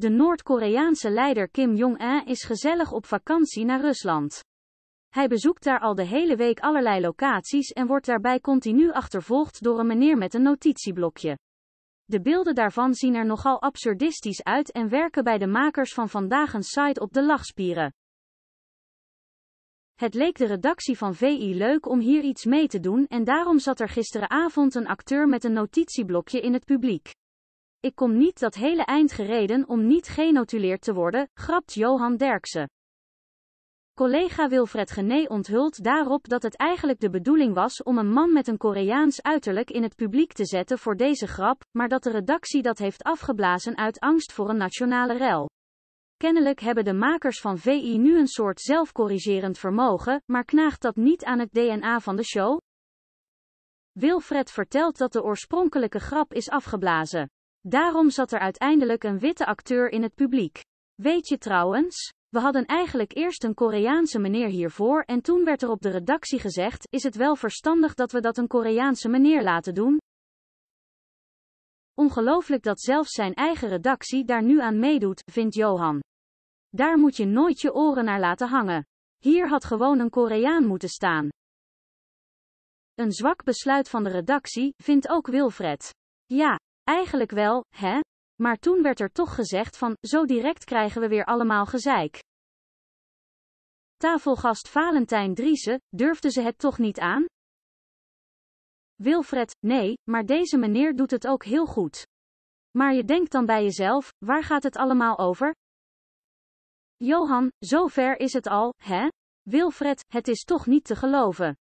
De Noord-Koreaanse leider Kim Jong-un is gezellig op vakantie naar Rusland. Hij bezoekt daar al de hele week allerlei locaties en wordt daarbij continu achtervolgd door een meneer met een notitieblokje. De beelden daarvan zien er nogal absurdistisch uit en werken bij de makers van vandaag een site op de lachspieren. Het leek de redactie van VI leuk om hier iets mee te doen en daarom zat er gisteravond een acteur met een notitieblokje in het publiek. Ik kom niet dat hele eind gereden om niet genotuleerd te worden, grapt Johan Derksen. Collega Wilfred Gené onthult daarop dat het eigenlijk de bedoeling was om een man met een Koreaans uiterlijk in het publiek te zetten voor deze grap, maar dat de redactie dat heeft afgeblazen uit angst voor een nationale rel. Kennelijk hebben de makers van VI nu een soort zelfcorrigerend vermogen, maar knaagt dat niet aan het DNA van de show? Wilfred vertelt dat de oorspronkelijke grap is afgeblazen. Daarom zat er uiteindelijk een witte acteur in het publiek. Weet je trouwens, we hadden eigenlijk eerst een Koreaanse meneer hiervoor en toen werd er op de redactie gezegd, is het wel verstandig dat we dat een Koreaanse meneer laten doen? Ongelooflijk dat zelfs zijn eigen redactie daar nu aan meedoet, vindt Johan. Daar moet je nooit je oren naar laten hangen. Hier had gewoon een Koreaan moeten staan. Een zwak besluit van de redactie, vindt ook Wilfred. Ja, Eigenlijk wel, hè? Maar toen werd er toch gezegd van, zo direct krijgen we weer allemaal gezeik. Tafelgast Valentijn Driessen, durfde ze het toch niet aan? Wilfred, nee, maar deze meneer doet het ook heel goed. Maar je denkt dan bij jezelf, waar gaat het allemaal over? Johan, zover is het al, hè? Wilfred, het is toch niet te geloven.